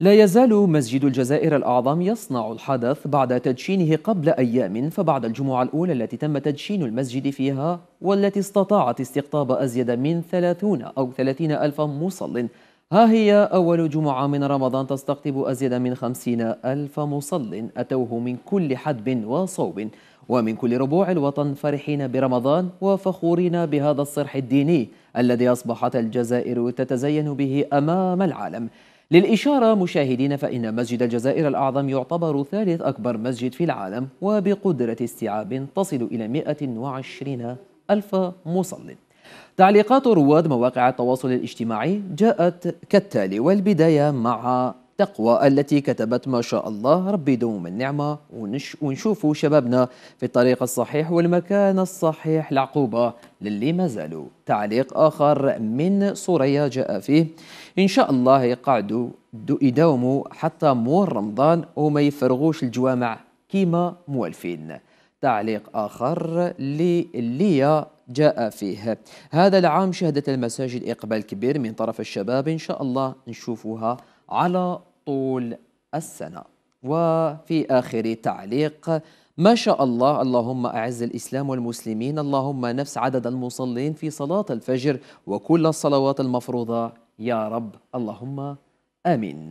لا يزال مسجد الجزائر الأعظم يصنع الحدث بعد تدشينه قبل أيام فبعد الجمعة الأولى التي تم تدشين المسجد فيها والتي استطاعت استقطاب أزيد من 30 أو 30 ألف مصل ها هي أول جمعة من رمضان تستقطب أزيد من 50 ألف مصل أتوه من كل حدب وصوب ومن كل ربوع الوطن فرحين برمضان وفخورين بهذا الصرح الديني الذي أصبحت الجزائر تتزين به أمام العالم للإشارة مشاهدين فإن مسجد الجزائر الأعظم يعتبر ثالث أكبر مسجد في العالم وبقدرة استيعاب تصل إلى 120 ألف مصل تعليقات رواد مواقع التواصل الاجتماعي جاءت كالتالي والبداية مع تقوى التي كتبت ما شاء الله ربي يدوم النعمة ونش ونشوفوا شبابنا في الطريق الصحيح والمكان الصحيح العقوبة للي ما زالوا تعليق آخر من سوريا جاء فيه إن شاء الله يقعدوا يداوموا حتى مور رمضان وما يفرغوش الجوامع كيما موالفين تعليق آخر لليا جاء فيه هذا العام شهدت المساجد إقبال كبير من طرف الشباب إن شاء الله نشوفها على طول السنة وفي آخر تعليق ما شاء الله اللهم أعز الإسلام والمسلمين اللهم نفس عدد المصلين في صلاة الفجر وكل الصلوات المفروضة يا رب اللهم آمين